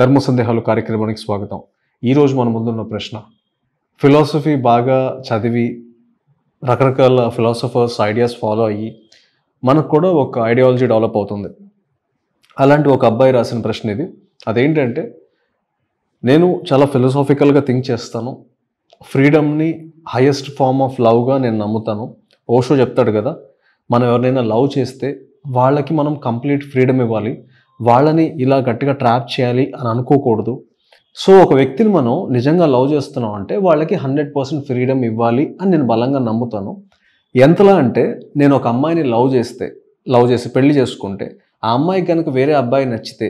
ధర్మ సందేహాలు కార్యక్రమానికి స్వాగతం ఈరోజు మన ముందున్న ప్రశ్న ఫిలాసఫీ బాగా చదివి రకరకాల ఫిలాసఫర్స్ ఐడియాస్ ఫాలో అయ్యి మనకు కూడా ఒక ఐడియాలజీ డెవలప్ అవుతుంది అలాంటి ఒక అబ్బాయి రాసిన ప్రశ్న ఇది అదేంటంటే నేను చాలా ఫిలాసాఫికల్గా థింక్ చేస్తాను ఫ్రీడమ్ని హైయెస్ట్ ఫామ్ ఆఫ్ లవ్గా నేను నమ్ముతాను ఓషో చెప్తాడు కదా మనం ఎవరినైనా లవ్ చేస్తే వాళ్ళకి మనం కంప్లీట్ ఫ్రీడమ్ ఇవ్వాలి వాళ్ళని ఇలా గట్టిగా ట్రాప్ చేయాలి అని అనుకోకూడదు సో ఒక వ్యక్తిని మనం నిజంగా లవ్ చేస్తున్నాం అంటే వాళ్ళకి హండ్రెడ్ పర్సెంట్ ఫ్రీడమ్ ఇవ్వాలి అని నేను బలంగా నమ్ముతాను ఎంతలా అంటే నేను ఒక అమ్మాయిని లవ్ చేస్తే లవ్ చేసి పెళ్లి చేసుకుంటే ఆ అమ్మాయి కనుక వేరే అబ్బాయి నచ్చితే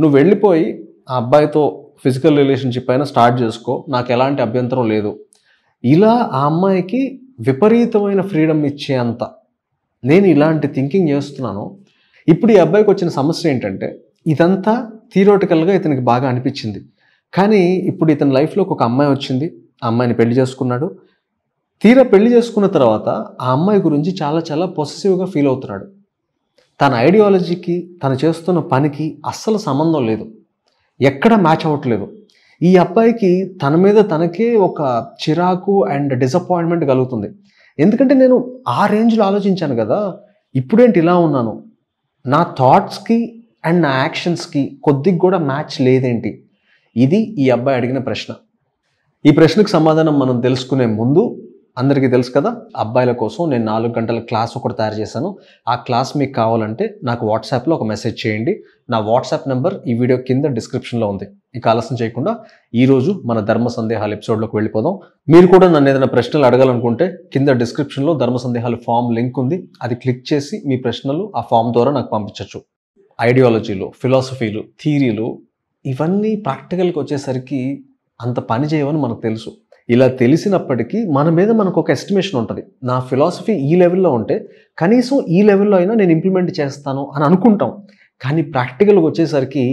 నువ్వు వెళ్ళిపోయి ఆ అబ్బాయితో ఫిజికల్ రిలేషన్షిప్ అయినా స్టార్ట్ చేసుకో నాకు ఎలాంటి అభ్యంతరం లేదు ఇలా ఆ అమ్మాయికి విపరీతమైన ఫ్రీడమ్ ఇచ్చేంత నేను ఇలాంటి థింకింగ్ చేస్తున్నాను ఇప్పుడు ఈ అబ్బాయికి వచ్చిన సమస్య ఏంటంటే ఇదంతా థియరోటికల్గా ఇతనికి బాగా అనిపించింది కానీ ఇప్పుడు ఇతని లైఫ్లో ఒక అమ్మాయి వచ్చింది ఆ అమ్మాయిని పెళ్లి చేసుకున్నాడు తీరా పెళ్లి చేసుకున్న తర్వాత ఆ అమ్మాయి గురించి చాలా చాలా పొసెసివ్గా ఫీల్ అవుతున్నాడు తన ఐడియాలజీకి తను చేస్తున్న పనికి అస్సలు సంబంధం లేదు ఎక్కడ మ్యాచ్ అవ్వట్లేదు ఈ అబ్బాయికి తన మీద తనకే ఒక చిరాకు అండ్ డిసప్పాయింట్మెంట్ కలుగుతుంది ఎందుకంటే నేను ఆ రేంజ్లో ఆలోచించాను కదా ఇప్పుడేంటి ఇలా ఉన్నాను నా థాట్స్కి అండ్ నా యాక్షన్స్కి కొద్దిగా కూడా మ్యాచ్ లేదేంటి ఇది ఈ అబ్బాయి అడిగిన ప్రశ్న ఈ ప్రశ్నకు సమాధానం మనం తెలుసుకునే ముందు అందరికీ తెలుసు కదా అబ్బాయిల కోసం నేను నాలుగు గంటల క్లాస్ ఒకటి తయారు చేశాను ఆ క్లాస్ మీకు కావాలంటే నాకు వాట్సాప్లో ఒక మెసేజ్ చేయండి నా వాట్సాప్ నెంబర్ ఈ వీడియో కింద డిస్క్రిప్షన్లో ఉంది ఇక ఆలస్యం చేయకుండా ఈరోజు మన ధర్మ సందేహాలు ఎపిసోడ్లోకి వెళ్ళిపోదాం మీరు కూడా నన్ను ఏదైనా ప్రశ్నలు అడగాలనుకుంటే కింద డిస్క్రిప్షన్లో ధర్మ సందేహాలు ఫామ్ లింక్ ఉంది అది క్లిక్ చేసి మీ ప్రశ్నలు ఆ ఫామ్ ద్వారా నాకు పంపించవచ్చు ఐడియాలజీలు ఫిలాసఫీలు థీరీలు ఇవన్నీ ప్రాక్టికల్కి వచ్చేసరికి అంత పని చేయవని మనకు తెలుసు ఇలా తెలిసినప్పటికీ మన మీద మనకు ఒక ఎస్టిమేషన్ ఉంటుంది నా ఫిలాసఫీ ఈ లెవెల్లో ఉంటే కనీసం ఈ లెవెల్లో అయినా నేను ఇంప్లిమెంట్ చేస్తాను అని అనుకుంటాం కానీ ప్రాక్టికల్గా వచ్చేసరికి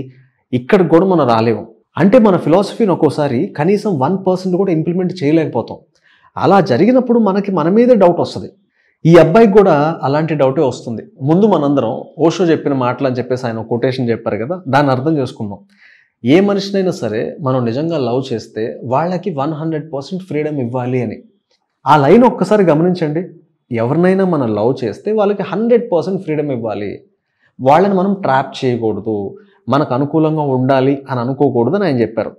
ఇక్కడ కూడా మనం రాలేము అంటే మన ఫిలాసఫీని ఒక్కోసారి కనీసం వన్ పర్సెంట్ కూడా ఇంప్లిమెంట్ చేయలేకపోతాం అలా జరిగినప్పుడు మనకి మన మీదే డౌట్ వస్తుంది ఈ అబ్బాయికి కూడా అలాంటి డౌటే వస్తుంది ముందు మనందరం ఓషో చెప్పిన మాటలు అని చెప్పేసి ఆయన కొటేషన్ చెప్పారు కదా దాన్ని అర్థం చేసుకుందాం ఏ మనిషినైనా సరే మనం నిజంగా లవ్ చేస్తే వాళ్ళకి వన్ హండ్రెడ్ పర్సెంట్ ఫ్రీడమ్ ఇవ్వాలి అని ఆ లైన్ ఒక్కసారి గమనించండి ఎవరినైనా మనం లవ్ చేస్తే వాళ్ళకి హండ్రెడ్ పర్సెంట్ ఫ్రీడమ్ ఇవ్వాలి వాళ్ళని మనం ట్రాప్ చేయకూడదు మనకు అనుకూలంగా ఉండాలి అని అనుకోకూడదు అని ఆయన చెప్పారు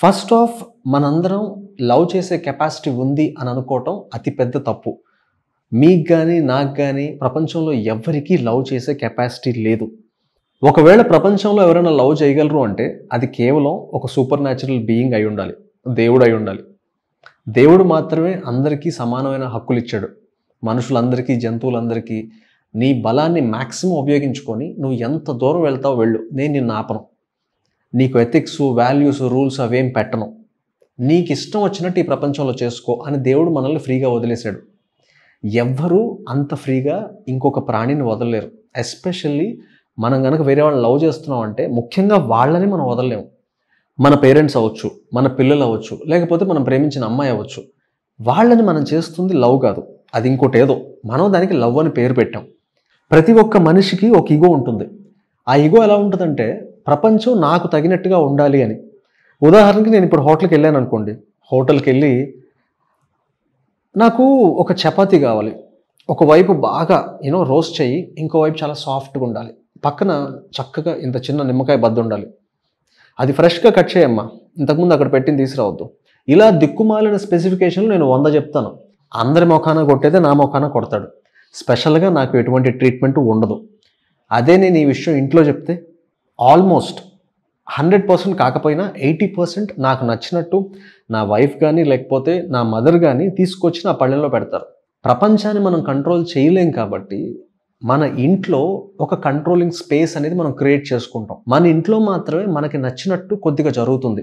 ఫస్ట్ ఆఫ్ మనందరం లవ్ చేసే కెపాసిటీ ఉంది అని అనుకోవటం అతిపెద్ద తప్పు మీకు కానీ నాకు కానీ ప్రపంచంలో ఎవరికీ లవ్ చేసే కెపాసిటీ లేదు ఒకవేళ ప్రపంచంలో ఎవరైనా లవ్ చేయగలరు అంటే అది కేవలం ఒక సూపర్ న్యాచురల్ బీయింగ్ అయి ఉండాలి దేవుడు అయి ఉండాలి దేవుడు మాత్రమే అందరికీ సమానమైన హక్కులు ఇచ్చాడు మనుషులందరికీ జంతువులందరికీ నీ బలాన్ని మ్యాక్సిమం ఉపయోగించుకొని నువ్వు ఎంత దూరం వెళ్తావు వెళ్ళు నేను నిన్ను ఆపను నీకు ఎథిక్స్ వాల్యూస్ రూల్స్ అవేం పెట్టను నీకు ఇష్టం వచ్చినట్టు ఈ ప్రపంచంలో చేసుకో అని దేవుడు మనల్ని ఫ్రీగా వదిలేశాడు ఎవ్వరూ అంత ఫ్రీగా ఇంకొక ప్రాణిని వదలలేరు ఎస్పెషల్లీ మనం కనుక వేరే వాళ్ళని లవ్ చేస్తున్నాం అంటే ముఖ్యంగా వాళ్ళని మనం వదలలేము మన పేరెంట్స్ అవ్వచ్చు మన పిల్లలు అవ్వచ్చు లేకపోతే మనం ప్రేమించిన అమ్మాయి అవ్వచ్చు వాళ్ళని మనం చేస్తుంది లవ్ కాదు అది ఇంకోటి ఏదో మనం దానికి లవ్ అని పేరు పెట్టాం ప్రతి ఒక్క మనిషికి ఒక ఈగో ఉంటుంది ఆ ఈగో ఎలా ఉంటుందంటే ప్రపంచం నాకు తగినట్టుగా ఉండాలి అని ఉదాహరణకి నేను ఇప్పుడు హోటల్కి వెళ్ళాను అనుకోండి హోటల్కి వెళ్ళి నాకు ఒక చపాతీ కావాలి ఒకవైపు బాగా యూనో రోస్ట్ చేయి ఇంకోవైపు చాలా సాఫ్ట్గా ఉండాలి పక్కన చక్కగా ఇంత చిన్న నిమ్మకాయ బద్ద ఉండాలి అది ఫ్రెష్గా కట్ చేయమ్మా ఇంతకుముందు అక్కడ పెట్టింది తీసుకురావద్దు ఇలా దిక్కుమాలిన స్పెసిఫికేషన్లు నేను వంద చెప్తాను అందరి మొఖాన కొట్టేదే నా మొఖాన కొడతాడు స్పెషల్గా నాకు ఎటువంటి ట్రీట్మెంట్ ఉండదు అదే నేను ఈ విషయం ఇంట్లో చెప్తే ఆల్మోస్ట్ హండ్రెడ్ పర్సెంట్ కాకపోయినా ఎయిటీ పర్సెంట్ నాకు నచ్చినట్టు నా వైఫ్ కానీ లేకపోతే నా మదర్ కానీ తీసుకొచ్చి నా పళ్ళెంలో పెడతారు ప్రపంచాన్ని మనం కంట్రోల్ చేయలేం కాబట్టి మన ఇంట్లో ఒక కంట్రోలింగ్ స్పేస్ అనేది మనం క్రియేట్ చేసుకుంటాం మన ఇంట్లో మాత్రమే మనకి నచ్చినట్టు కొద్దిగా జరుగుతుంది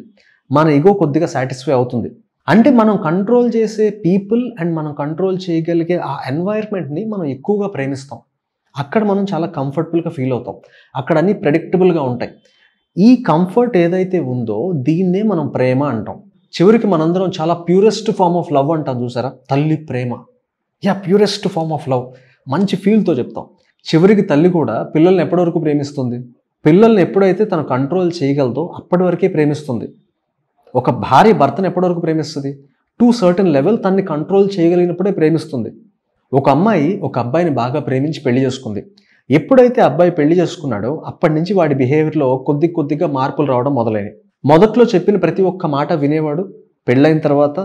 మన ఇగో కొద్దిగా సాటిస్ఫై అవుతుంది అంటే మనం కంట్రోల్ చేసే పీపుల్ అండ్ మనం కంట్రోల్ చేయగలిగే ఆ ఎన్వైర్న్మెంట్ని మనం ఎక్కువగా ప్రేమిస్తాం అక్కడ మనం చాలా కంఫర్టబుల్గా ఫీల్ అవుతాం అక్కడ అన్నీ ప్రెడిక్టబుల్గా ఉంటాయి ఈ కంఫర్ట్ ఏదైతే ఉందో దీన్నే మనం ప్రేమ అంటాం చివరికి మనందరం చాలా ప్యూరెస్ట్ ఫామ్ ఆఫ్ లవ్ అంటాం చూసారా తల్లి ప్రేమ యా ప్యూరెస్ట్ ఫామ్ ఆఫ్ లవ్ మంచి ఫీల్తో చెప్తాం చివరికి తల్లి కూడా పిల్లల్ని ఎప్పటివరకు ప్రేమిస్తుంది పిల్లల్ని ఎప్పుడైతే తను కంట్రోల్ చేయగలదో అప్పటి వరకే ప్రేమిస్తుంది ఒక భార్య భర్తను ఎప్పటివరకు ప్రేమిస్తుంది టు సర్టన్ లెవెల్ తన్ని కంట్రోల్ చేయగలిగినప్పుడే ప్రేమిస్తుంది ఒక అమ్మాయి ఒక అబ్బాయిని బాగా ప్రేమించి పెళ్లి చేసుకుంది ఎప్పుడైతే అబ్బాయి పెళ్లి చేసుకున్నాడో అప్పటి నుంచి వాడి బిహేవియర్లో కొద్ది కొద్దిగా మార్పులు రావడం మొదలైనవి మొదట్లో చెప్పిన ప్రతి ఒక్క మాట వినేవాడు పెళ్ళైన తర్వాత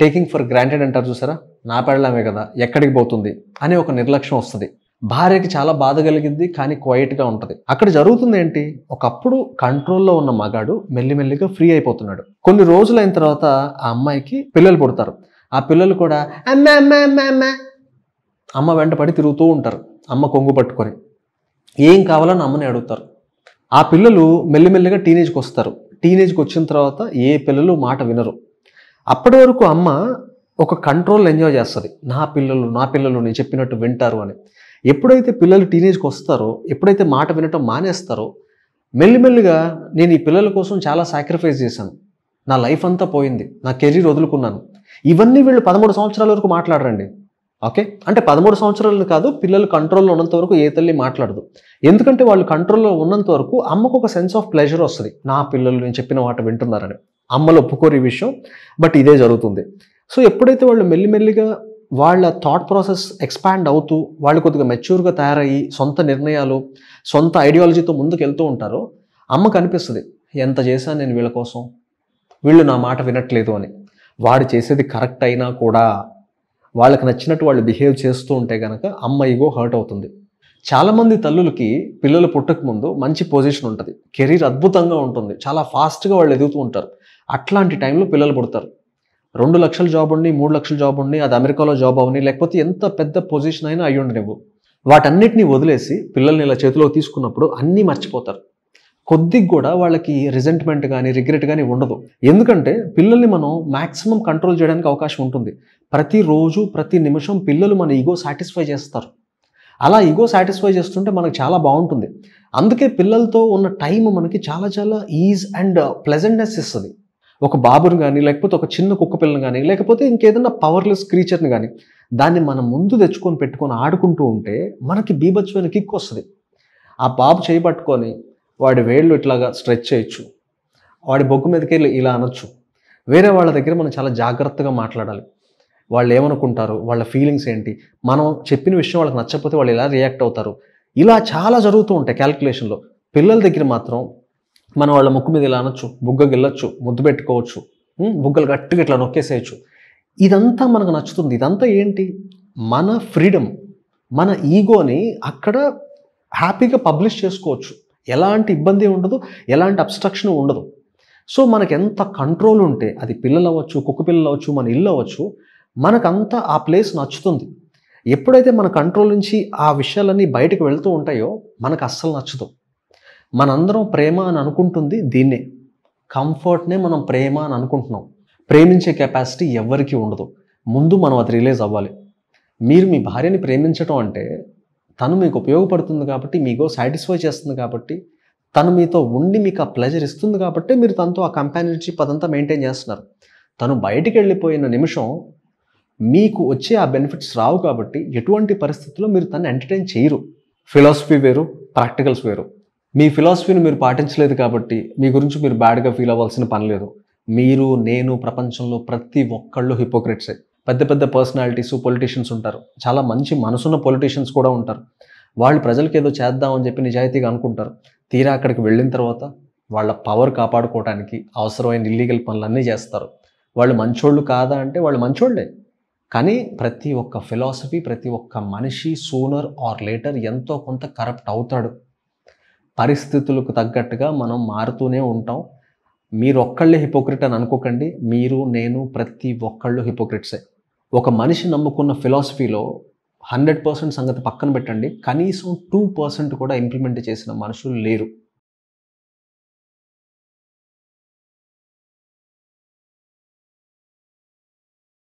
టేకింగ్ ఫర్ గ్రాంటెడ్ అంటారు చూసారా నా పెళ్ళమే కదా ఎక్కడికి పోతుంది అని ఒక నిర్లక్ష్యం వస్తుంది భార్యకి చాలా బాధ కలిగింది కానీ క్వైట్గా ఉంటుంది అక్కడ జరుగుతుంది ఏంటి ఒకప్పుడు కంట్రోల్లో ఉన్న మగాడు మెల్లిమెల్లిగా ఫ్రీ అయిపోతున్నాడు కొన్ని రోజులైన తర్వాత ఆ అమ్మాయికి పిల్లలు పుడతారు ఆ పిల్లలు కూడా అమ్మ అమ్మ అమ్మ అమ్మ వెంటపడి తిరుగుతూ ఉంటారు అమ్మ కొంగు పట్టుకొని ఏం కావాలని అమ్మని అడుగుతారు ఆ పిల్లలు మెల్లిమెల్లిగా టీనేజ్కి వస్తారు టీనేజ్కి వచ్చిన తర్వాత ఏ పిల్లలు మాట వినరు అప్పటి వరకు అమ్మ ఒక కంట్రోల్ ఎంజాయ్ చేస్తుంది నా పిల్లలు నా పిల్లలు నేను చెప్పినట్టు వింటారు అని ఎప్పుడైతే పిల్లలు టీనేజ్కి వస్తారో ఎప్పుడైతే మాట వినటం మానేస్తారో మెల్లిమెల్లిగా నేను ఈ పిల్లల కోసం చాలా సాక్రిఫైస్ చేశాను నా లైఫ్ అంతా పోయింది నా కెరీర్ వదులుకున్నాను ఇవన్నీ వీళ్ళు పదమూడు సంవత్సరాల వరకు మాట్లాడరండి ఓకే అంటే పదమూడు సంవత్సరాలు కాదు పిల్లలు కంట్రోల్లో ఉన్నంత వరకు ఏ తల్లి మాట్లాడదు ఎందుకంటే వాళ్ళు కంట్రోల్లో ఉన్నంత వరకు అమ్మకు ఒక సెన్స్ ఆఫ్ ప్లెజర్ వస్తుంది నా పిల్లలు నేను చెప్పిన మాట వింటున్నారని అమ్మలు ఒప్పుకోరు ఈ విషయం బట్ ఇదే జరుగుతుంది సో ఎప్పుడైతే వాళ్ళు మెల్లిమెల్లిగా వాళ్ళ థాట్ ప్రాసెస్ ఎక్స్పాండ్ అవుతూ వాళ్ళు కొద్దిగా మెచ్యూర్గా తయారయ్యి సొంత నిర్ణయాలు సొంత ఐడియాలజీతో ముందుకు వెళ్తూ ఉంటారో అమ్మ కనిపిస్తుంది ఎంత చేశాను నేను వీళ్ళ కోసం వీళ్ళు నా మాట వినట్లేదు అని వాడు చేసేది కరెక్ట్ అయినా కూడా వాళ్ళకి నచ్చినట్టు వాళ్ళు బిహేవ్ చేస్తూ ఉంటే కనుక అమ్మ ఇగో హర్ట్ అవుతుంది చాలామంది తల్లులకి పిల్లలు పుట్టక ముందు మంచి పొజిషన్ ఉంటుంది కెరీర్ అద్భుతంగా ఉంటుంది చాలా ఫాస్ట్గా వాళ్ళు ఎదుగుతూ ఉంటారు అట్లాంటి టైంలో పిల్లలు పుడతారు రెండు లక్షల జాబ్ ఉండి మూడు లక్షల జాబ్ ఉండి అది అమెరికాలో జాబ్ అవని లేకపోతే ఎంత పెద్ద పొజిషన్ అయినా అయ్యుండి నువ్వు వాటన్నిటిని వదిలేసి పిల్లల్ని ఇలా చేతిలో తీసుకున్నప్పుడు అన్నీ మర్చిపోతారు కొద్దిగా కూడా వాళ్ళకి రిజెంట్మెంట్ కానీ రిగ్రెట్ కానీ ఉండదు ఎందుకంటే పిల్లల్ని మనం మ్యాక్సిమం కంట్రోల్ చేయడానికి అవకాశం ఉంటుంది ప్రతిరోజు ప్రతి నిమిషం పిల్లలు మన ఈగో సాటిస్ఫై చేస్తారు అలా ఈగో సాటిస్ఫై చేస్తుంటే మనకు చాలా బాగుంటుంది అందుకే పిల్లలతో ఉన్న టైం మనకి చాలా చాలా ఈజ్ అండ్ ప్లెజెంట్నెస్ ఇస్తుంది ఒక బాబుని కానీ లేకపోతే ఒక చిన్న కుక్క పిల్లని కానీ లేకపోతే ఇంకేదైనా పవర్లెస్ క్రీచర్ని కానీ దాన్ని మనం ముందు తెచ్చుకొని పెట్టుకొని ఆడుకుంటూ ఉంటే మనకి బీభత్సమైన కిక్ వస్తుంది ఆ బాబు చేపట్టుకొని వాడి వేళ్ళు ఇట్లాగా స్ట్రెచ్ చేయొచ్చు వాడి బొగ్గు మీదకి వెళ్ళి ఇలా అనొచ్చు వేరే వాళ్ళ దగ్గర మనం చాలా జాగ్రత్తగా మాట్లాడాలి వాళ్ళు ఏమనుకుంటారు వాళ్ళ ఫీలింగ్స్ ఏంటి మనం చెప్పిన విషయం వాళ్ళకి నచ్చకపోతే వాళ్ళు ఎలా రియాక్ట్ అవుతారు ఇలా చాలా జరుగుతూ ఉంటాయి క్యాలిక్యులేషన్లో పిల్లల దగ్గర మాత్రం మనం వాళ్ళ ముక్కు మీద ఇలా అనొచ్చు బుగ్గ గిల్లొచ్చు ముద్దు పెట్టుకోవచ్చు బుగ్గలు గట్టిగా ఇట్లా నొక్కేసేయచ్చు ఇదంతా మనకు నచ్చుతుంది ఇదంతా ఏంటి మన ఫ్రీడమ్ మన ఈగోని అక్కడ హ్యాపీగా పబ్లిష్ చేసుకోవచ్చు ఎలాంటి ఇబ్బంది ఉండదు ఎలాంటి అబ్స్ట్రక్షన్ ఉండదు సో మనకు ఎంత కంట్రోల్ ఉంటే అది పిల్లలు అవ్వచ్చు కుక్క పిల్లలు అవ్వచ్చు మన ఇల్లు అవ్వచ్చు మనకంతా ఆ ప్లేస్ నచ్చుతుంది ఎప్పుడైతే మన కంట్రోల్ నుంచి ఆ విషయాలన్నీ బయటకు వెళ్తూ ఉంటాయో మనకు అస్సలు నచ్చదు మనందరం ప్రేమ అని అనుకుంటుంది దీన్నే కంఫర్ట్నే మనం ప్రేమ అని అనుకుంటున్నాం ప్రేమించే కెపాసిటీ ఎవరికి ఉండదు ముందు మనం అది రిలీజ్ అవ్వాలి మీరు మీ భార్యని ప్రేమించడం అంటే తను మీకు ఉపయోగపడుతుంది కాబట్టి మీకు సాటిస్ఫై చేస్తుంది కాబట్టి తను మీతో ఉండి మీకు ఆ ప్లెజర్ ఇస్తుంది కాబట్టి మీరు తనతో ఆ కంపానియన్షిప్ అదంతా మెయింటైన్ చేస్తున్నారు తను బయటికి వెళ్ళిపోయిన నిమిషం మీకు వచ్చే ఆ బెనిఫిట్స్ రావు కాబట్టి ఎటువంటి పరిస్థితుల్లో మీరు తను ఎంటర్టైన్ చేయరు ఫిలాసఫీ వేరు ప్రాక్టికల్స్ వేరు మీ ఫిలాసఫీని మీరు పాటించలేదు కాబట్టి మీ గురించి మీరు బ్యాడ్గా ఫీల్ అవ్వాల్సిన పని లేదు మీరు నేను ప్రపంచంలో ప్రతి ఒక్కళ్ళు హిపోక్రెట్సే పెద్ద పెద్ద పర్సనాలిటీస్ పొలిటీషియన్స్ ఉంటారు చాలా మంచి మనసున్న పొలిటీషియన్స్ కూడా ఉంటారు వాళ్ళు ప్రజలకు ఏదో చేద్దామని చెప్పి నిజాయితీగా అనుకుంటారు తీరా అక్కడికి వెళ్ళిన తర్వాత వాళ్ళ పవర్ కాపాడుకోవడానికి అవసరమైన ఇల్లీగల్ పనులన్నీ చేస్తారు వాళ్ళు మంచోళ్ళు కాదా అంటే వాళ్ళు మంచోళ్ళే కానీ ప్రతి ఒక్క ఫిలాసఫీ ప్రతి ఒక్క మనిషి సూనర్ ఆర్ లేటర్ ఎంతో కొంత కరప్ట్ అవుతాడు పరిస్థితులకు తగ్గట్టుగా మనం మారుతూనే ఉంటాం మీరు ఒక్కళ్ళే హిపోక్రిట్ అని అనుకోకండి మీరు నేను ప్రతి ఒక్కళ్ళు హిపోక్రిట్సే ఒక మనిషి నమ్ముకున్న ఫిలాసఫీలో హండ్రెడ్ పర్సెంట్ సంగతి పక్కన పెట్టండి కనీసం టూ పర్సెంట్ కూడా ఇంప్లిమెంట్ చేసిన మనుషులు లేరు